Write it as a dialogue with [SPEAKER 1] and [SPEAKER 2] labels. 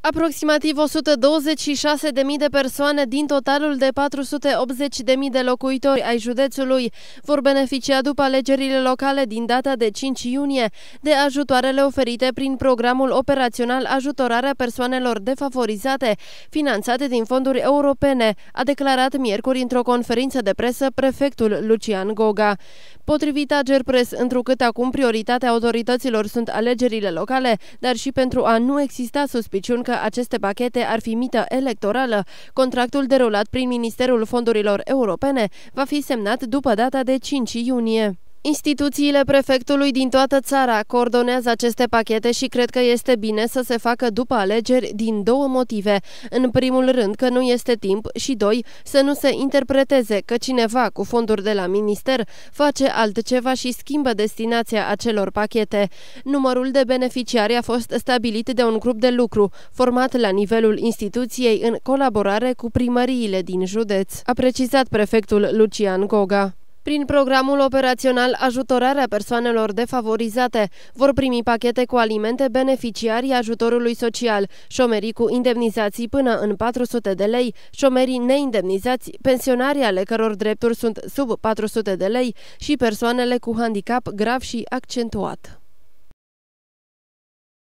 [SPEAKER 1] Aproximativ 126.000 de persoane din totalul de 480.000 de locuitori ai județului vor beneficia după alegerile locale din data de 5 iunie de ajutoarele oferite prin programul operațional Ajutorarea Persoanelor Defavorizate, finanțate din fonduri europene, a declarat miercuri într-o conferință de presă prefectul Lucian Goga. Potrivit Agerpres, întrucât acum prioritatea autorităților sunt alegerile locale, dar și pentru a nu exista suspiciuni că aceste pachete ar fi mită electorală, contractul derulat prin Ministerul Fondurilor Europene va fi semnat după data de 5 iunie. Instituțiile prefectului din toată țara coordonează aceste pachete și cred că este bine să se facă după alegeri din două motive. În primul rând că nu este timp și doi, să nu se interpreteze că cineva cu fonduri de la minister face altceva și schimbă destinația acelor pachete. Numărul de beneficiari a fost stabilit de un grup de lucru format la nivelul instituției în colaborare cu primăriile din județ, a precizat prefectul Lucian Goga. Prin programul operațional Ajutorarea persoanelor defavorizate vor primi pachete cu alimente beneficiarii ajutorului social, șomerii cu indemnizații până în 400 de lei, șomerii neindemnizați, pensionarii ale căror drepturi sunt sub 400 de lei și persoanele cu handicap grav și accentuat.